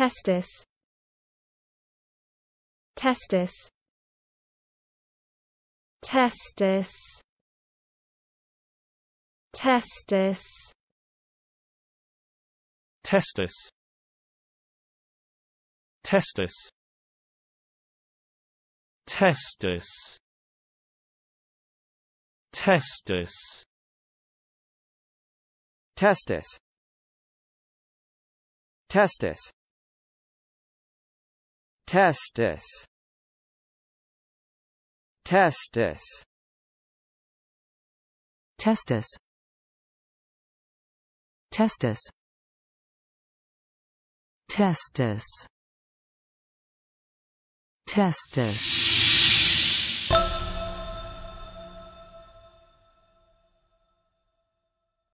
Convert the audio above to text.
Testis Testis Testis Testis Testis Testis Testis Testis Testis Testis Testis Testis Testis Testis Testis Testis